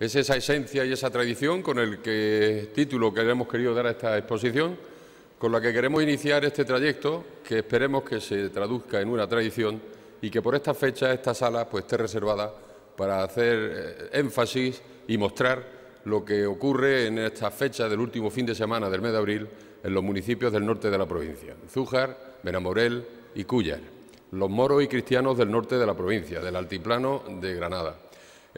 Es esa esencia y esa tradición con el que, título que hemos querido dar a esta exposición, con la que queremos iniciar este trayecto, que esperemos que se traduzca en una tradición y que por esta fecha esta sala pues, esté reservada para hacer eh, énfasis y mostrar lo que ocurre en esta fecha del último fin de semana del mes de abril en los municipios del norte de la provincia, Zújar, Benamorel y Cúllar, los moros y cristianos del norte de la provincia, del altiplano de Granada.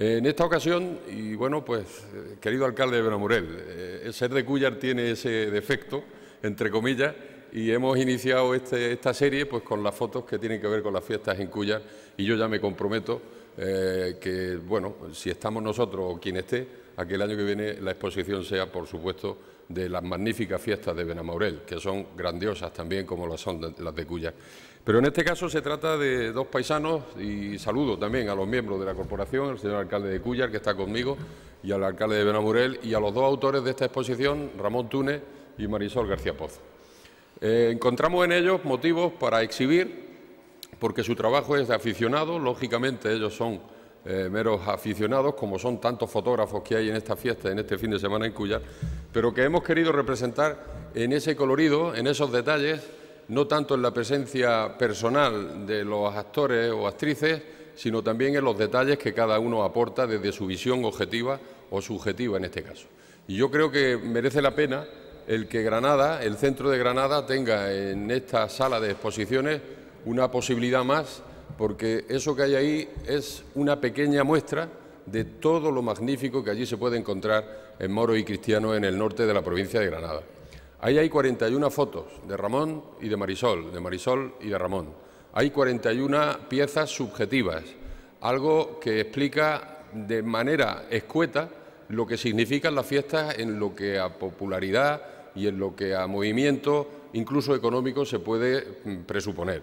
En esta ocasión, y bueno, pues, eh, querido alcalde de Benamurel, eh, el ser de Cuyar tiene ese defecto, entre comillas, y hemos iniciado este, esta serie pues, con las fotos que tienen que ver con las fiestas en Cuyar, y yo ya me comprometo eh, que, bueno, si estamos nosotros o quien esté, aquel año que viene la exposición sea, por supuesto, de las magníficas fiestas de Benamaurel, que son grandiosas también como las son las de Cuya. Pero en este caso se trata de dos paisanos y saludo también a los miembros de la corporación, el señor alcalde de Cuyar, que está conmigo, y al alcalde de Benamurel, y a los dos autores de esta exposición, Ramón Túnez y Marisol García Poz. Eh, encontramos en ellos motivos para exhibir porque su trabajo es de aficionado, lógicamente ellos son eh, meros aficionados, como son tantos fotógrafos que hay en esta fiesta, en este fin de semana en cuya, pero que hemos querido representar en ese colorido, en esos detalles, no tanto en la presencia personal de los actores o actrices, sino también en los detalles que cada uno aporta desde su visión objetiva o subjetiva en este caso. Y yo creo que merece la pena el que Granada, el centro de Granada, tenga en esta sala de exposiciones una posibilidad más, porque eso que hay ahí es una pequeña muestra de todo lo magnífico que allí se puede encontrar en Moro y Cristiano, en el norte de la provincia de Granada. Ahí hay 41 fotos de Ramón y de Marisol, de Marisol y de Ramón. Hay 41 piezas subjetivas, algo que explica de manera escueta lo que significan las fiestas en lo que a popularidad y en lo que a movimiento, incluso económico, se puede mm, presuponer.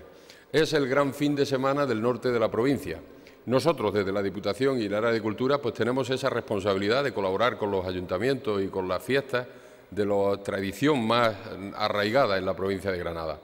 Es el gran fin de semana del norte de la provincia. Nosotros, desde la Diputación y el área de Cultura, pues tenemos esa responsabilidad de colaborar con los ayuntamientos y con las fiestas de la tradición más arraigada en la provincia de Granada.